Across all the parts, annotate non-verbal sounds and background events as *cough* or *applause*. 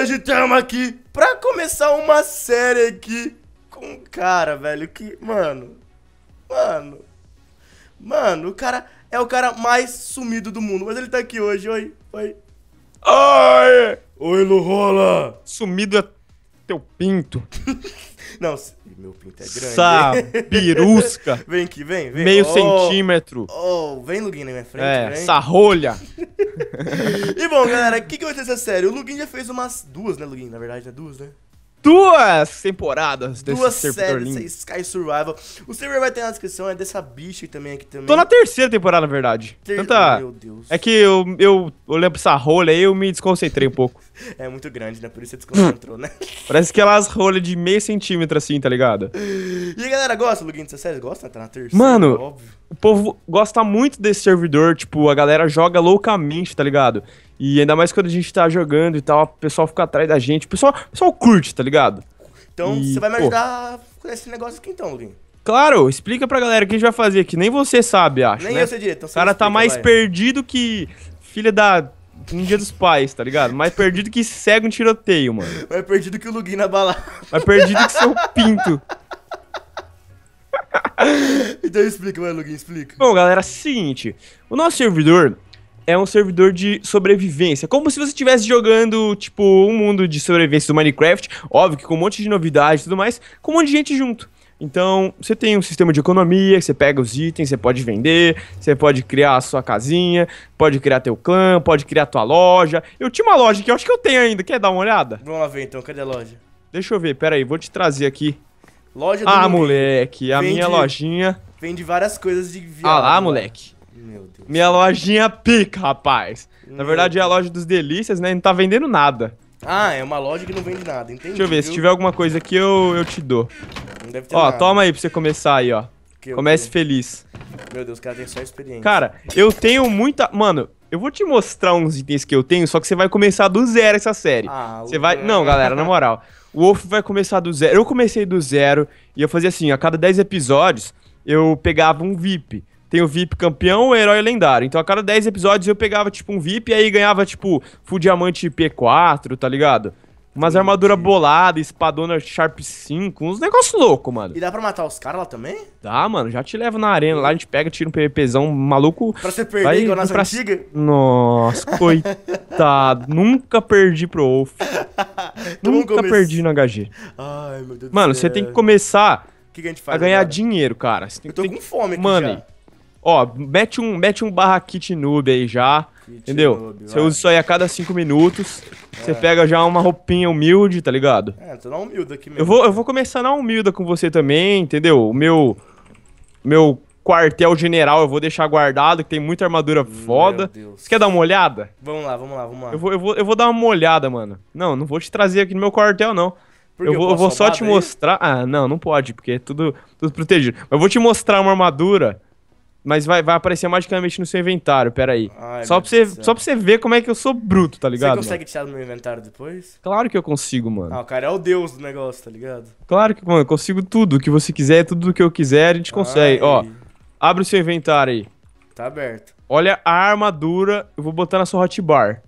hoje estamos aqui pra começar uma série aqui com um cara, velho, que, mano, mano, mano, o cara é o cara mais sumido do mundo, mas ele tá aqui hoje, oi, oi. Oi! Oi, Lurola! Sumido é teu pinto. *laughs* Não, meu pinto é grande. Sabirusca. *laughs* vem aqui, vem, vem. Meio oh, centímetro. Oh, vem, Luguinho, na minha frente, É, vem. essa rolha. *laughs* e bom, galera, o que, que vai ter essa série? O Luguinho já fez umas duas, né, Luguinho? Na verdade, né? Duas, né? duas temporadas desse duas séries lindo. Sky Survival. O server vai ter na descrição, é dessa bicha também aqui também. Tô na terceira temporada, na verdade. Ter... Tanta... Então tá. Meu Deus. É que eu, eu, eu lembro essa rola aí, eu me desconcentrei um pouco. *laughs* é muito grande, né? Por isso você desconcentrou, né? *laughs* Parece aquelas rolas de meio centímetro assim, tá ligado? E a galera gosta, Luguinho, dessa série? Gosta? Tá na terceira, Mano, óbvio o povo gosta muito desse servidor, tipo, a galera joga loucamente, tá ligado? E ainda mais quando a gente tá jogando e tal, o pessoal fica atrás da gente, o pessoal, o pessoal curte, tá ligado? Então, você vai me ajudar com esse negócio aqui então, Lurinho. Claro, explica pra galera o que a gente vai fazer aqui. Nem você sabe, acho. Nem né? eu sei direito. Então o cara tá explica, tá mais vai. perdido que filha da um dia dos pais, tá ligado? Mais perdido que cego em tiroteio, mano. Mais perdido que o Lugin na balada. Mais perdido que seu pinto. *laughs* *laughs* então explica, vai, Luguinho, explica. Bom, galera, é seguinte. O nosso servidor é um servidor de sobrevivência. Como se você estivesse jogando, tipo, um mundo de sobrevivência do Minecraft. Óbvio que com um monte de novidades e tudo mais, com um monte de gente junto. Então, você tem um sistema de economia, você pega os itens, você pode vender, você pode criar a sua casinha, pode criar teu clã, pode criar tua loja. Eu tinha uma loja que eu acho que eu tenho ainda, quer dar uma olhada? Vamos lá ver então, cadê a loja? Deixa eu ver, pera aí, vou te trazer aqui Loja do Ah, moleque, a vende- minha lojinha. Vende várias coisas de viado. Ah lá, mano. moleque. Meu Deus. Minha lojinha pica, rapaz. Na verdade é a loja dos delícias, né? Não tá vendendo nada. Ah, é uma loja que não vende nada, entendi. Deixa eu ver, se tiver alguma coisa aqui eu, eu te dou. Não deve ter Ó, nada. toma aí pra você começar aí, ó. Que eu- Comece feliz. Meu Deus, o cara tem só experiência. Cara, eu tenho muita. Mano, eu vou te mostrar uns itens que eu tenho, só que você vai começar do zero essa série. Ah, Você vai. Não, galera, na moral. *laughs* o Wolf vai começar do zero. Eu comecei do zero e eu fazia assim, a cada 10 episódios eu pegava um VIP. Tem o VIP campeão, o herói lendário. Então a cada 10 episódios eu pegava tipo um VIP e aí ganhava tipo Full Diamante P4, tá ligado? Umas armaduras boladas, espadona Sharp 5, uns negócios loucos, mano. E dá pra matar os caras lá também? Dá, mano. Já te levo na arena lá, a gente pega, tira um PVPzão maluco. Pra você perder vai, igual nas pra... antigas? Nossa, *laughs* coitado. Nunca perdi pro Wolf. *laughs* Nunca perdi no HG. Ai, meu Deus Mano, você tem que começar que que a, faz, a, ganhar dinheiro, cara. tem, Eu tô tem... com fome aqui Mano, Ó, mete um, mete um barra kit noob aí já. Entendeu? Você usa isso aí a cada cinco minutos. Você é. pega já uma roupinha humilde, tá ligado? É, tô na humilde aqui mesmo. Eu vou, eu vou começar na humilde com você também, entendeu? O meu. Meu quartel general eu vou deixar guardado, que tem muita armadura Meu foda. Você quer dar uma olhada? Vamos lá, vamos lá, vamos lá. Eu vou, eu, vou, eu vou dar uma olhada, mano. Não, não vou te trazer aqui no meu quartel, não. Porque eu vou, eu vou só te daí? mostrar. Ah, não, não pode, porque é tudo, tudo protegido. Mas eu vou te mostrar uma armadura mas vai, vai aparecer magicamente no seu inventário, peraí. Ai, só, pra você, só pra você ver como é que eu sou bruto, tá ligado? Você consegue mano? tirar do meu inventário depois? Claro que eu consigo, mano. Ah, o cara é o deus do negócio, tá ligado? Claro que, mano, eu consigo tudo. O que você quiser, é tudo o que eu quiser, a gente consegue. Ai. Ó, abre o seu inventário aí. Tá aberto. Olha a armadura, eu vou botar na sua hotbar.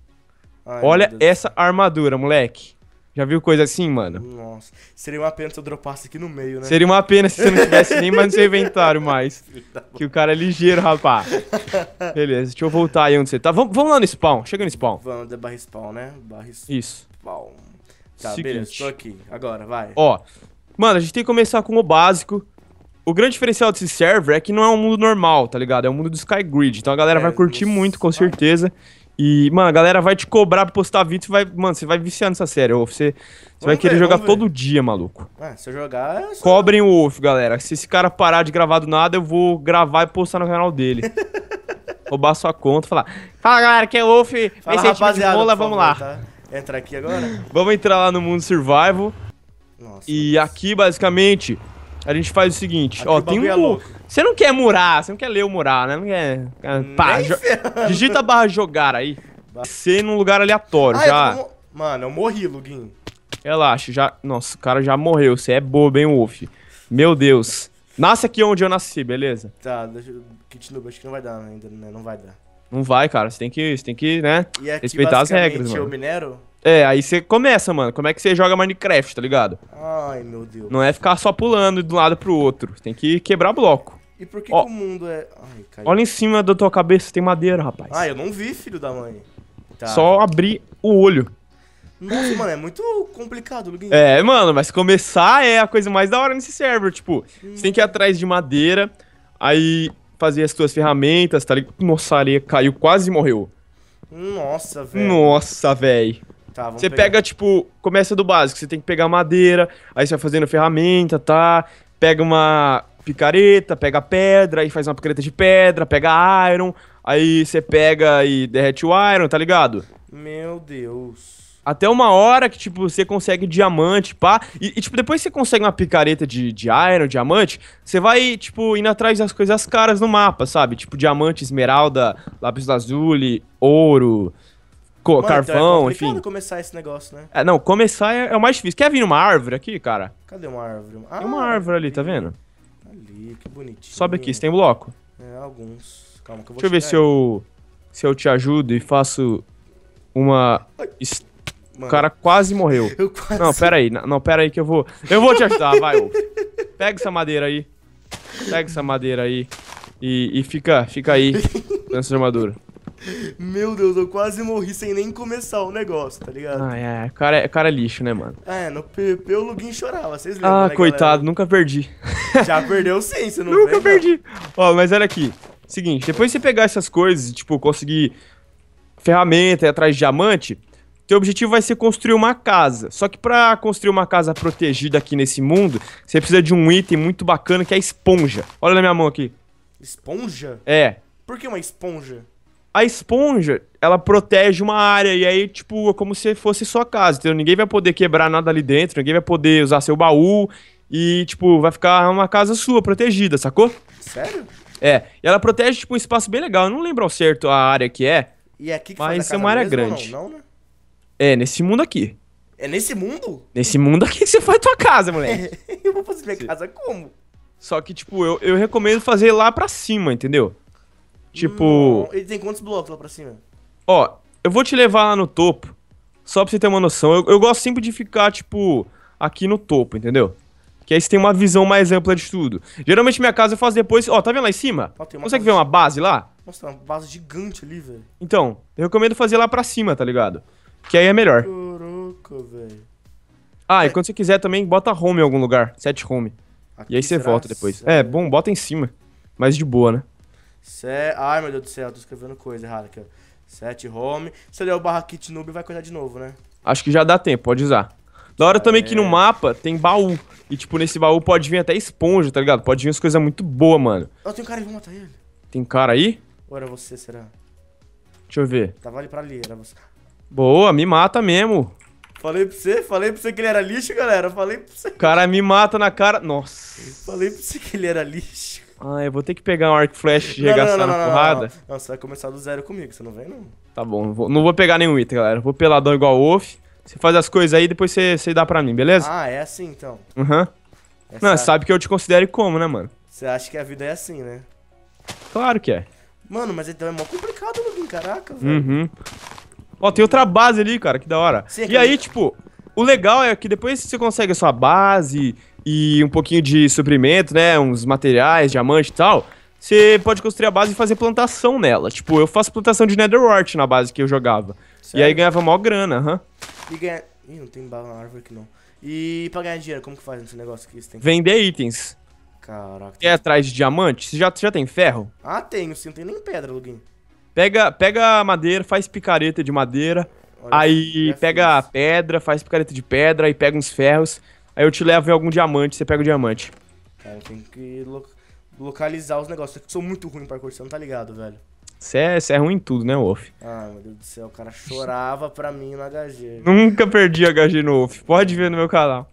Ai, Olha essa armadura, moleque. Já viu coisa assim, mano? Nossa. Seria uma pena se eu dropasse aqui no meio, né? Seria uma pena se você não tivesse nem mais no seu inventário mais. *laughs* que o cara é ligeiro, rapá. Beleza, deixa eu voltar aí onde você tá. Vamos, lá no spawn. Chega no spawn. Vamos, da barra spawn, né? Barra spawn. Isso. Tá, Seguinte. beleza, tô aqui. Agora, vai. Ó. Mano, a gente tem que começar com o básico. O grande diferencial desse server é que não é um mundo normal, tá ligado? É um mundo do Skygrid. Então a galera é, vai curtir muito, com certeza. E, mano, a galera vai te cobrar pra postar vídeo vai. Mano, você vai viciar nessa série. você, você vai ver, querer jogar todo dia, maluco. É, se eu jogar. Eu é Cobrem o Wolf, galera. Se esse cara parar de gravar do nada, eu vou gravar e postar no canal dele. *laughs* Roubar sua conta e falar. Fala, galera, que é o Wolf. Fala, esse tipo rapaziada, vamos favor, lá. Tá? Entra aqui agora? vamos entrar lá no mundo survival. Nossa, e nossa. aqui, basicamente, a gente faz o seguinte, ó, tem um... É você não quer murar, você não quer ler o murar, né? Não quer... Pá, jo... Digita a barra jogar aí. Ser num lugar aleatório, ah, já... Eu Mano, eu morri, Luguinho. Relaxa, já... Nossa, o cara já morreu. Você é bobo, hein, Wolf? Meu Deus. Nasce aqui onde eu nasci, beleza? Tá, kit eu... acho que não vai dar ainda, né? Não vai dar. Não vai, cara. Você tem que, você tem que né, aqui, respeitar as regras, é mano. minero? É, aí você começa, mano. Como é que você joga Minecraft, tá ligado? Ai, meu Deus. Não é ficar só pulando de um lado pro outro. Tem que quebrar bloco. E por que, Ó, que o mundo é. Ai, caiu. Olha em cima da tua cabeça, tem madeira, rapaz. Ah, eu não vi, filho da mãe. Tá. Só abrir o olho. Nossa, mano, é muito complicado É, mano, mas começar é a coisa mais da hora nesse server. Tipo, hum. você tem que ir atrás de madeira, aí fazer as tuas ferramentas, tá ligado? Nossa, areia caiu, quase morreu. Nossa, velho. Nossa, velho. Tá, você pegar. pega, tipo, começa do básico. Você tem que pegar madeira, aí você vai fazendo ferramenta, tá? Pega uma picareta, pega pedra, aí faz uma picareta de pedra, pega iron, aí você pega e derrete o iron, tá ligado? Meu Deus. Até uma hora que, tipo, você consegue diamante, pá. E, e tipo, depois você consegue uma picareta de, de iron, diamante, você vai, tipo, indo atrás das coisas caras no mapa, sabe? Tipo, diamante, esmeralda, lápis lazuli, ouro, Co Mano, carvão, então é enfim. começar esse negócio, né? É, não, começar é, é, o mais difícil. Quer vir uma árvore aqui, cara? Cadê uma árvore? Ah, tem uma ah, árvore ali, tá vendo? Ali, que bonitinho. Sobe aqui, você tem bloco? É, alguns. Calma que eu vou Deixa eu ver aí. se eu, se eu te ajudo e faço uma... O cara quase morreu. *laughs* Eu quase... Não, pera aí. Não, pera aí que eu vou... Eu vou te ajudar, vai, Pega essa madeira aí. Pega essa madeira aí. E, e fica, fica aí, de *laughs* armadura. Meu Deus, eu quase morri sem nem começar o negócio, tá ligado? Ah, é. Cara, cara é lixo, né, mano? É, no PP o Lugin chorava, vocês lembram, Ah, né, coitado, galera? nunca perdi. *laughs* Já perdeu sim, você não Nunca vê, perdi. Não. Ó, mas olha aqui. Seguinte, depois você pegar essas coisas e, tipo, conseguir ferramenta e atrás de diamante, teu objetivo vai ser construir uma casa. Só que pra construir uma casa protegida aqui nesse mundo, você precisa de um item muito bacana que é a esponja. Olha na minha mão aqui. Esponja? É. Por que uma esponja? a esponja, ela protege uma área, e aí, tipo, é como se fosse sua casa, entendeu? Ninguém vai poder quebrar nada ali dentro, ninguém vai poder usar seu baú, e, tipo, vai ficar uma casa sua, protegida, sacou? Sério? É, e ela protege, tipo, um espaço bem legal, eu não lembro ao certo a área que é, e é aqui que mas é uma área grande. Não, não, né? É, nesse mundo aqui. É nesse mundo? Nesse mundo aqui que *laughs* você faz tua casa, moleque. *laughs* eu vou fazer minha Sim. casa como? Só que, tipo, eu, eu recomendo fazer lá pra cima, entendeu? Tipo. Não. Ele tem quantos blocos lá pra cima? Ó, eu vou te levar lá no topo, só pra você ter uma noção. Eu, eu gosto sempre de ficar, tipo, aqui no topo, entendeu? Que aí você tem uma visão mais ampla de tudo. Geralmente minha casa eu faço depois. Ó, tá vendo lá em cima? Ó, Consegue ver uma base lá? Nossa, uma base gigante ali, velho. Então, eu recomendo fazer lá pra cima, tá ligado? Que aí é melhor. Caraca, velho. Ah, é. e quando você quiser também, bota home em algum lugar. Set home. Aqui e aí você volta depois. É, bom, bota em cima. Mas de boa, né? Set... É- Ai, meu Deus do céu, tô escrevendo coisa errada aqui, ó. Set home. Se eu o barra kit noob, vai coisar de novo, né? Acho que já dá tempo, pode usar. Da hora também que no é. mapa tem baú. E, tipo, nesse baú pode vir até esponja, tá ligado? Pode vir as coisas muito boas, mano. Ó, oh, tem um cara aí, vamos matar ele. Tem cara aí? Ou era você, será? Deixa eu ver. Tava tá, ali pra ali, era você. Boa, me mata mesmo. Falei pra você, falei pra você que ele era lixo, galera. Falei pra você. O cara me mata na cara. Nossa. Falei pra você que ele era lixo. Ah, eu vou ter que pegar um arco flash e regaçar não, não, não, na porrada? Não, você vai começar do zero comigo, você não vem, não. Tá bom, não vou, não vou pegar nenhum item, galera. Vou peladão igual o Wolf. Você faz as coisas aí, depois você, você dá pra mim, beleza? Ah, é assim, então. Aham. Uhum. Essa... Não, sabe que eu te considero como, né, mano? Você acha que a vida é assim, né? Claro que é. Mano, mas então é mó complicado, Lubin, caraca, velho. Uhum. Ó, tem outra base ali, cara, que da hora. Sim, e aí, tipo, o legal é que depois você consegue a sua base e um pouquinho de suprimento, né? Uns materiais, diamante e tal. Você pode construir a base e fazer plantação nela. Tipo, eu faço plantação de netherwort na base que eu jogava. E aí ganhava maior grana, aham. Uhum. E ganha... Ih, não tem bala na árvore aqui não. E pra ganhar dinheiro, como que faz esse negócio aqui? Tem... Vender itens. Caraca. Quer atrás de diamante? Você já, já tem ferro? Ah, tenho sim. Não tem nem pedra, Luguinho. Pega, pega madeira, faz picareta de madeira. Olha aí pega fiz. pedra, faz picareta de pedra, aí pega uns ferros. Aí eu te levo em algum diamante, você pega o diamante. Cara, eu tenho que lo localizar os negócios. Eu sou muito ruim em parkour, você não tá ligado, velho. Você é, é, ruim em tudo, né, Wolf? Ah, meu Deus do céu, o cara chorava pra mim no HG. Nunca perdi HG no Wolf. Pode ver no meu canal.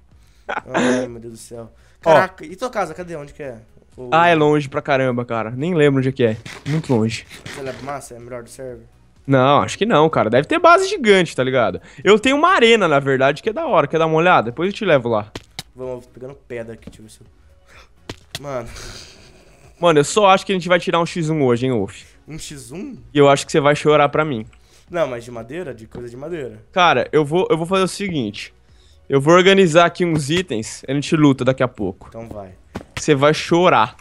Ai, meu Deus do céu. Caraca, Ó, e tua casa? Cadê? Onde que é? Ou... Ah, é longe pra caramba, cara. Nem lembro onde é que é. Muito longe. Você leva massa? É melhor do server? Não, acho que não, cara. Deve ter base gigante, tá ligado? Eu tenho uma arena, na verdade, que é da hora. Quer dar uma olhada? Depois eu te levo lá. Vamos, pegando pedra aqui, tipo assim. Mano. Mano, eu só acho que a gente vai tirar um X1 hoje, hein, Wolf? Um X1? E eu acho que você vai chorar pra mim. Não, mas de madeira? De coisa de madeira. Cara, eu vou, eu vou fazer o seguinte. Eu vou organizar aqui uns itens, a gente luta daqui a pouco. Então vai. Você vai chorar.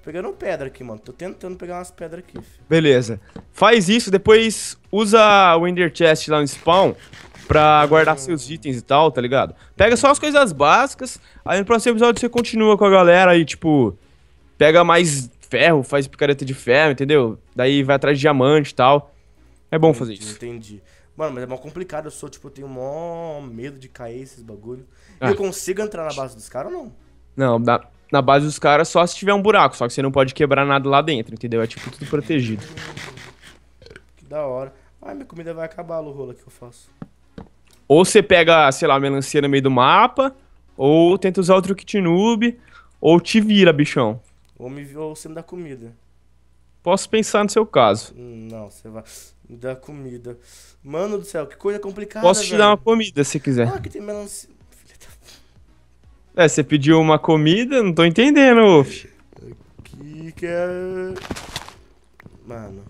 Tô pegando pedra aqui, mano. Tô tentando pegar umas pedras aqui. Filho. Beleza. Faz isso, depois usa o Ender Chest lá no spawn pra guardar hum. seus itens e tal, tá ligado? Pega só as coisas básicas, aí no próximo episódio você continua com a galera e, tipo, pega mais ferro, faz picareta de ferro, entendeu? Daí vai atrás de diamante e tal. É bom fazer entendi, isso. Entendi. Mano, mas é mó complicado, eu sou, tipo, eu tenho mó medo de cair esses bagulho. Ah. Eu consigo entrar na base dos caras ou não? Não, dá na base dos caras só se tiver um buraco, só que você não pode quebrar nada lá dentro, entendeu? É tipo tudo protegido. Que da hora. Ai, minha comida vai acabar, no rolo que eu faço. Ou você pega, sei lá, a melancia no meio do mapa, ou tenta usar outro kit noob, ou te vira, bichão. Ou, me, ou você me dá comida. Posso pensar no seu caso. Não, você vai. Me dá comida. Mano do céu, que coisa complicada. Posso te velho. dar uma comida se quiser. Ah, que tem melancia. É, você pediu uma comida? Não tô entendendo, Uff. Aqui que é... Mano.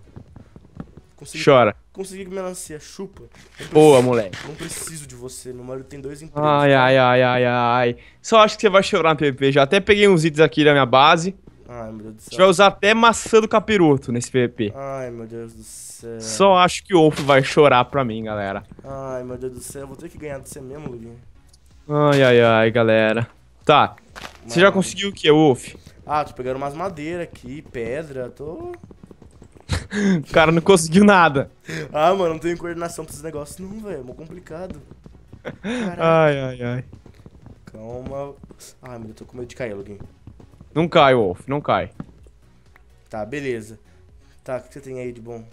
Consegui... Chora. Consegui melancia, chupa. Preciso... Boa, moleque. Não preciso de você, meu marido tem dois empregos. Ai, ai, ai, ai, ai. Só acho que você vai chorar no PVP. Já até peguei uns itens aqui da minha base. Ai, meu Deus do céu. A gente vai usar até maçã do capiroto nesse PVP. Ai, meu Deus do céu. Só acho que o Wolf vai chorar pra mim, galera. Ai, meu Deus do céu. Vou ter que ganhar de você mesmo, Luguinho. Ai, ai, ai, galera. Tá. Você já conseguiu o que, Wolf? Ah, tô pegando umas madeiras aqui, pedra, tô... *laughs* o cara não conseguiu nada. ah, mano, não tenho coordenação pra esses negócios não, velho. É mó complicado. Caraca. Ai, ai, ai. Calma. Ai, meu, eu tô com medo de cair, Login. Não cai, Wolf, não cai. Tá, beleza. Tá, o que você tem aí de bom?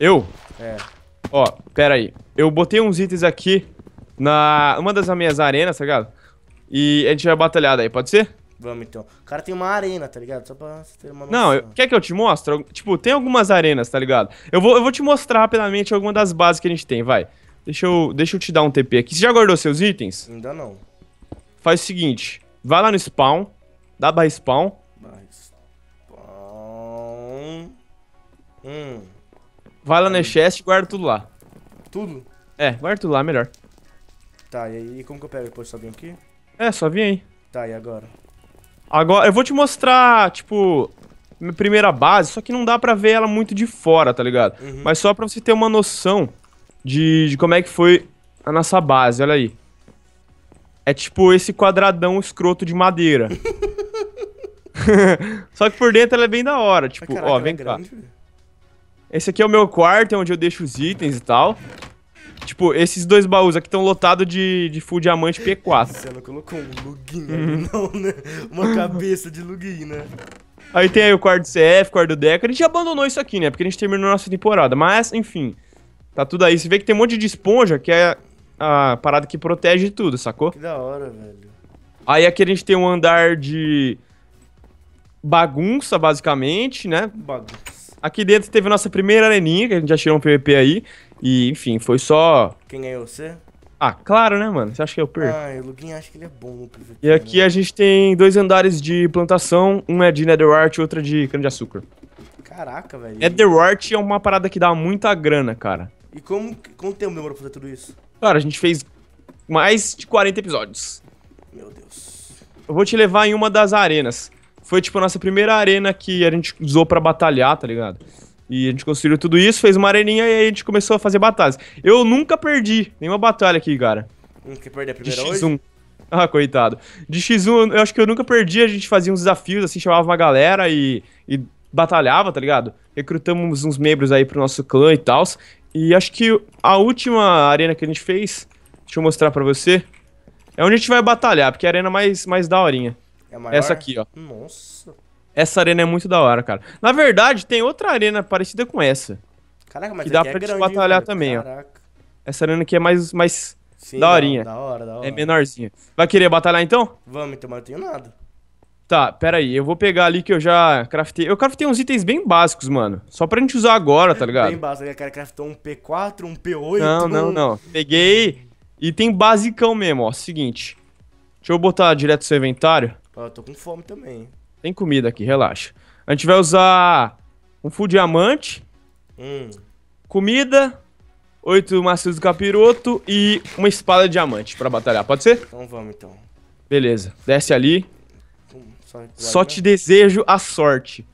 Eu? É. Ó, pera aí. Eu botei uns itens aqui na... Uma das minhas arenas, tá ligado? E a gente vai batalhar daí, pode ser? Vamos então. O cara tem uma arena, tá ligado? Só pra você ter uma noção. Não, eu, quer que eu te mostre? Tipo, tem algumas arenas, tá ligado? Eu vou, eu vou te mostrar rapidamente alguma das bases que a gente tem, vai. Deixa eu, deixa eu te dar um TP aqui. Você já guardou seus itens? Ainda não. Faz o seguinte, vai lá no spawn, dá barra spawn. Barra spawn... Hum. Vai lá hum. na chest e guarda tudo lá. Tudo? É, guarda tudo lá, melhor. Tá, e aí como que eu pego depois? de vem aqui? É, só vim aí. Tá, e agora? Agora, eu vou te mostrar, tipo, minha primeira base, só que não dá pra ver ela muito de fora, tá ligado? Uhum. Mas só pra você ter uma noção de, de como é que foi a nossa base, olha aí. É tipo esse quadradão escroto de madeira. *laughs* Só que por dentro ela é bem da hora. Tipo, ah, caraca, ó, é vem é cá. Esse aqui é o meu quarto, é onde eu deixo os itens e tal. Tipo, esses dois baús aqui estão lotados de, de full diamante P4. Você não colocou um luguinho *laughs* hum. não, né? Uma cabeça de luguinho, né? Aí tem aí o quarto CF, quarto Deca. A gente abandonou isso aqui, né? Porque a gente terminou a nossa temporada. Mas, enfim, tá tudo aí. Você vê que tem um monte de esponja, que é a parada que protege tudo, sacou? Que da hora, velho. Aí aqui a gente tem um andar de bagunça, basicamente, né? Bagunça. Aqui dentro teve a nossa primeira areninha, que a gente já tirou um PVP aí. E, enfim, foi só... Quem ganhou? Você? Ah, claro, né, mano? Você acha que eu perco? Ah, o Luguinho acha que ele é bom no PVP. E aqui né? a gente tem dois andares de plantação. Um é de netherwart e outro é de cana-de-açúcar. Caraca, velho. Netherwart é uma parada que dá muita grana, cara. E como, quanto tempo demorou pra fazer tudo isso? Cara, a gente fez mais de 40 episódios. Meu Deus. Eu vou te levar em uma das arenas. Foi, tipo, a nossa primeira arena que a gente usou para batalhar, tá ligado? E a gente construiu tudo isso, fez uma areninha e aí a gente começou a fazer batalhas. Eu nunca perdi nenhuma batalha aqui, cara. Nunca hum, perdeu a primeira De X1. Hoje? Ah, coitado. De X1, eu acho que eu nunca perdi, a gente fazia uns desafios, assim, chamava uma galera e, e batalhava, tá ligado? Recrutamos uns membros aí pro nosso clã e tal. E acho que a última arena que a gente fez, deixa eu mostrar pra você, é onde a gente vai batalhar, porque é a arena mais, mais daorinha. É maior? Essa aqui, ó. Nossa. Essa arena é muito da hora, cara. Na verdade, tem outra arena parecida com essa. Caraca, mas que dá é pra é grande, batalhar cara. também, Caraca. ó. Essa arena aqui é mais, mais Sim, daorinha. Da hora, da é hora. É menorzinha. Vai querer batalhar então? Vamos, então, mas eu tenho nada. Tá, pera aí, eu vou pegar ali que eu já craftei. Eu craftei uns itens bem básicos, mano. Só pra gente usar agora, tá ligado? Bem básico, né? cara craftou um P4, um P8. Não, não, não. Peguei item basicão mesmo, ó. Seguinte. Deixa eu botar direto no seu inventário. Eu tô com fome também. Tem comida aqui, relaxa. A gente vai usar um full diamante, hum. comida, oito macios do capiroto e uma espada de diamante pra batalhar. Pode ser? Então vamos, então. Beleza. Desce ali. Hum, só, só te desejo a sorte.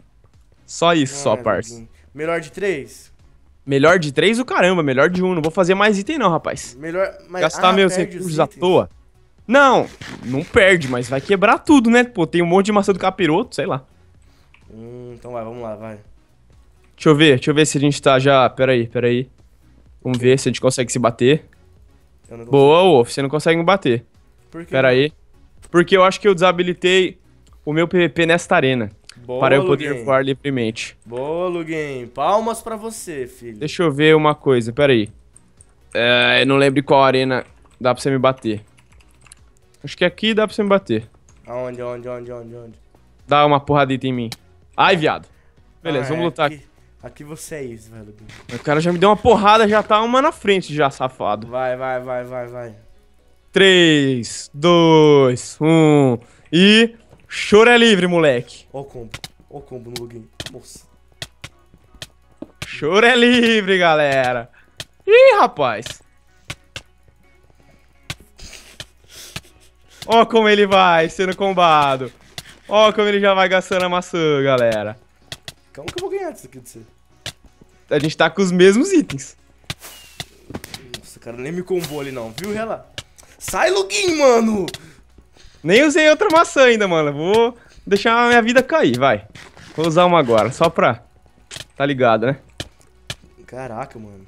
Só isso, ah, só, é, parça. Melhor de três? Melhor de três o caramba, melhor de um. Não vou fazer mais item não, rapaz. Melhor... Mas... Gastar ah, meus recursos à toa. Não, não perde, mas vai quebrar tudo, né? Pô, tem um monte de maçã do capiroto, sei lá. Hum, então vai, vamos lá, vai. Deixa eu ver, deixa eu ver se a gente tá já... Pera aí, pera aí. Vamos ver se a gente consegue se bater. Boa, Wolf, você não consegue me bater. Por quê? Pera aí. Porque eu acho que eu desabilitei o meu PVP nesta arena. Boa, para eu poder Luguin. voar livremente. Boa, Luguin. Palmas pra você, filho. Deixa eu ver uma coisa, pera aí. É, eu não lembro qual arena dá pra você me bater. Acho que aqui dá pra você me bater. Aonde, aonde, aonde, aonde, aonde? Dá uma porradita em mim. Ai, é. viado. Beleza, ah, vamos é, lutar aqui. Aqui você é isso, velho. O cara já me deu uma porrada, já tá uma na frente já, safado. Vai, vai, vai, vai, vai. 3, 2, 1 e... Choro é livre, moleque. Ó o combo. Ó o combo no login. Nossa. Choro é livre, galera. Ih, rapaz. Ó como ele vai sendo combado. Ó como ele já vai gastando a maçã, galera. Como que eu vou ganhar disso aqui de você? A gente tá com os mesmos itens. Nossa, cara, nem me combou ali não, viu, Rela? Sai, Lugin, mano! Nem usei outra maçã ainda, mano. Vou deixar a minha vida cair, vai. Vou usar uma agora, só pra... Tá ligado, né? Caraca, mano.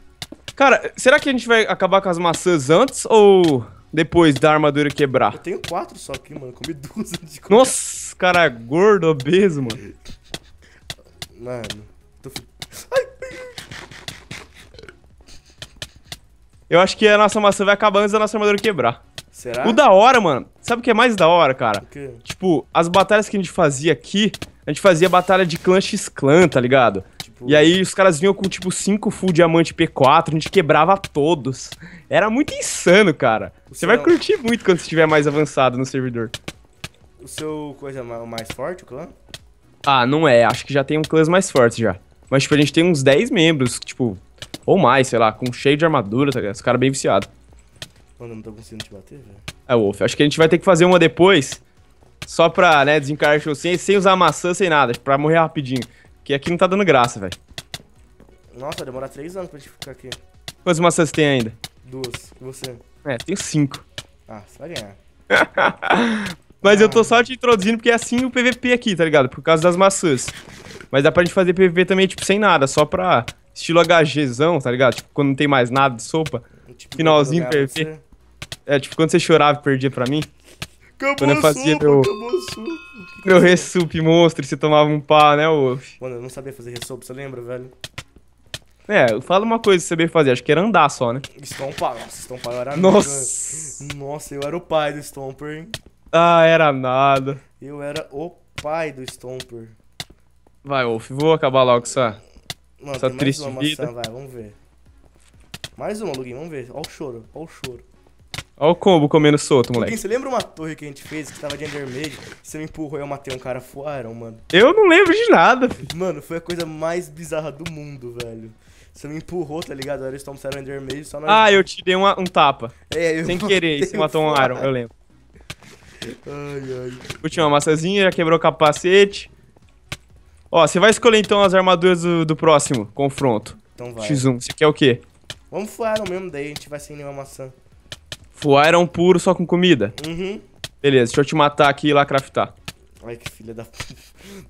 Cara, será que a gente vai acabar com as maçãs antes ou depois da armadura quebrar? Eu tenho quatro só aqui, mano. Comi duas antes de comer. Nossa, cara gordo, obeso, mano. Mano, tô... Ai. Eu acho que a nossa maçã vai acabar antes da nossa armadura quebrar. Será? O da hora, mano. Sabe o que é mais da hora, cara? O quê? Tipo, as batalhas que a gente fazia aqui, a gente fazia batalha de clã x clã, tá ligado? E aí os caras vinham com, tipo, 5 full diamante P4, a gente quebrava todos. Era muito insano, cara. O você vai curtir muito quando você estiver mais avançado no servidor. O seu coisa mais forte, o clã? Ah, não é. Acho que já tem um clã mais forte já. Mas, tipo, a gente tem uns 10 membros, tipo, ou mais, sei lá, com cheio de armadura, tá ligado? Os caras bem viciados. Mano, eu não tô conseguindo te bater, velho. É, Wolf, acho que a gente vai ter que fazer uma depois, só pra, né, desencarar o show sem, sem usar maçã, sem nada, pra morrer rapidinho. Porque aqui não tá dando graça, velho. Nossa, demora três anos pra gente ficar aqui. Quantas maçãs você tem ainda? Duas. E você? É, tenho cinco. Ah, você vai ganhar. *laughs* Mas ah. eu tô só te introduzindo porque é assim o PVP aqui, tá ligado? Por causa das maçãs. Mas dá pra gente fazer PVP também, tipo, sem nada, só pra estilo HGzão, tá ligado? Tipo, quando não tem mais nada de sopa. Tipo, finalzinho PVP. Você... É, tipo, quando você chorava e perdia pra mim. Acabou quando eu fazia sopa, meu... Meu resup monstro, você tomava um pá, né, Wolf? Mano, eu não sabia fazer resup você lembra, velho? É, fala uma coisa que você sabia fazer, acho que era andar só, né? Estompar, nossa, estompar eu era Nossa! nossa, eu era o pai do Stomper, hein? Ah, era nada. Eu era o pai do Stomper. Vai, Wolf, vou acabar logo com essa, Mano, essa triste maçã, vai, vamos ver. Mais uma, Luguinho, vamos ver. Olha o choro, olha o choro. Olha o combo comendo solto, moleque. Você lembra uma torre que a gente fez que tava de Endermage? Você me empurrou e eu matei um cara fuarão, mano. Eu não lembro de nada. Filho. Mano, foi a coisa mais bizarra do mundo, velho. Você me empurrou, tá ligado? Eles trouxeram Endermage só na. Ah, eu te dei uma, um tapa. É, eu Sem querer, você matou um Iron, eu lembro. Ai, ai. Última maçãzinha, já quebrou o capacete. Ó, você vai escolher então as armaduras do, do próximo confronto. Então vai. X1, você quer o quê? Vamos o mesmo, daí a gente vai sem nenhuma maçã. O Iron puro só com comida? Uhum. Beleza, deixa eu te matar aqui e ir lá craftar. Ai, que filha da...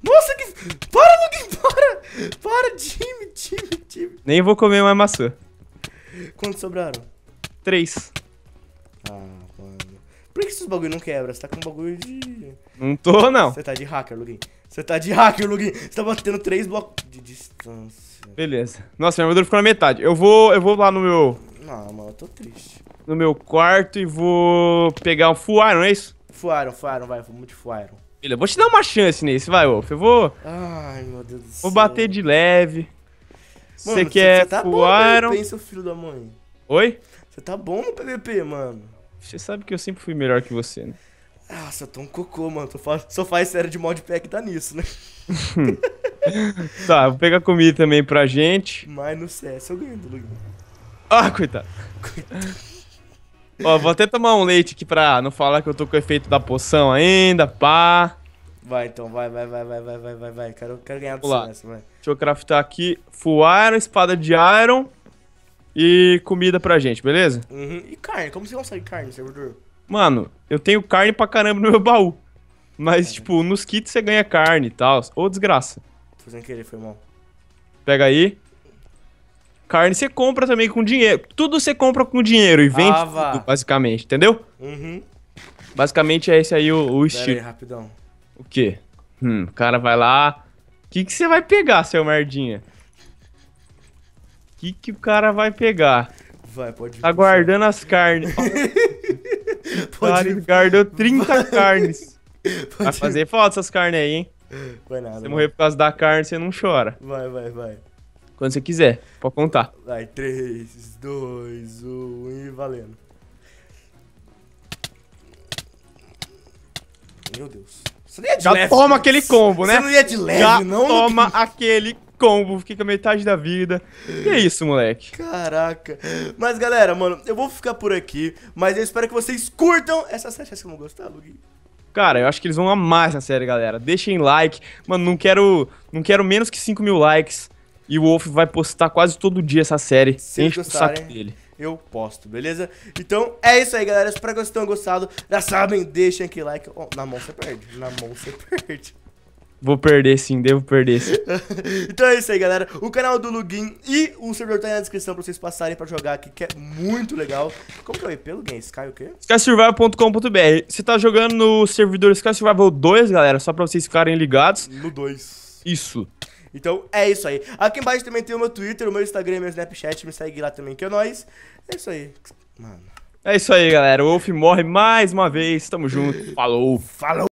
Nossa, que... Para, Luke, para! Para, Jimmy, Jimmy, Jimmy. Nem vou comer mais maçã. Quantos sobraram? Três. Ah, mano. Por que esses bagulho não quebra? Você tá com um bagulho de... Não tô, não. Você tá de hacker, Luguin. Você tá de hacker, Luguin. Você tá batendo três blocos de distância. Beleza. Nossa, minha armadura ficou na metade. Eu vou, eu vou lá no meu... Não, mano, eu tô triste no meu quarto e vou pegar um Full Iron, é isso? Full Iron, Full Iron, vai, vamos de Full Iron. Filha, vou te dar uma chance nesse, vai, Wolf. Eu vou. Ai, meu Deus do céu. Vou bater de leve. Mano, você quer você tá Full bom, Iron? Pensa, filho da mãe. Oi? Você tá bom no PVP, mano. Você sabe que eu sempre fui melhor que você, né? Nossa, eu tô um cocô, mano. só faz série de modpack tá nisso, né? *laughs* tá, vou pegar comida também pra gente. Mas no CS eu ganho do Ah, coitado. *laughs* coitado. Ó, vou até tomar um leite aqui pra não falar que eu tô com o efeito da poção ainda, pá. Vai então, vai, vai, vai, vai, vai, vai, vai, vai. Quero, quero ganhar do nessa, vai. Deixa eu craftar aqui full iron, espada de iron e comida pra gente, beleza? Uhum. E carne, como você consegue carne, servidor? Mano, eu tenho carne pra caramba no meu baú. Mas, é. tipo, nos kits você ganha carne e tal. Ou desgraça. Tô sem querer, foi mal. Pega aí. Carne você compra também com dinheiro. Tudo você compra com dinheiro e vende ah, tudo, basicamente, entendeu? Uhum. Basicamente é esse aí o, o estilo. Pera aí, rapidão. O quê? Hum, o cara vai lá. O que, que você vai pegar, seu merdinha? O que, que o cara vai pegar? Vai, pode vir. Tá guardando as carnes. *laughs* pode cara guardou 30 carnes. Pode vai fazer falta essas carnes aí, hein? Vai nada. Se morrer por causa da carne, você não chora. Vai, vai, vai. Quando você quiser. Pode contar. Vai, 3, 2, 1 e valendo. Meu Deus. Você não ia é de Já leve, toma aquele combo, né? Você não ia de leve, Já não? toma aquele combo, fica com metade da vida. E é isso, moleque. Caraca. Mas, galera, mano, eu vou ficar por aqui, mas eu espero que vocês curtam essa série. que vão gostar, Lugui? Cara, eu acho que eles vão amar essa série, galera. Deixem like. Mano, não quero, não quero menos que 5 mil likes. E o Wolf vai postar quase todo dia essa série. Se Enche o saco dele. Eu posto, beleza? Então é isso aí, galera. Espero que vocês tenham gostado. Já sabem, deixem aquele like. Oh, na mão você perde. Na mão você *laughs* perde. Vou perder sim, devo perder sim. *laughs* então é isso aí, galera. O canal do Lugin e o servidor tá aí na descrição pra vocês passarem pra jogar aqui, que é muito legal. Como que é o IP, Lugin? Sky o quê? SkySurvival.com.br Você tá jogando no servidor Sky Survival 2, galera, só pra vocês ficarem ligados. No 2. Isso. Então é isso aí. Aqui embaixo também tem o meu Twitter, o meu Instagram, meu Snapchat. Me segue lá também, que é nóis. É isso aí. Mano. É isso aí, galera. O Wolf morre mais uma vez. Tamo junto. Falou. Falou.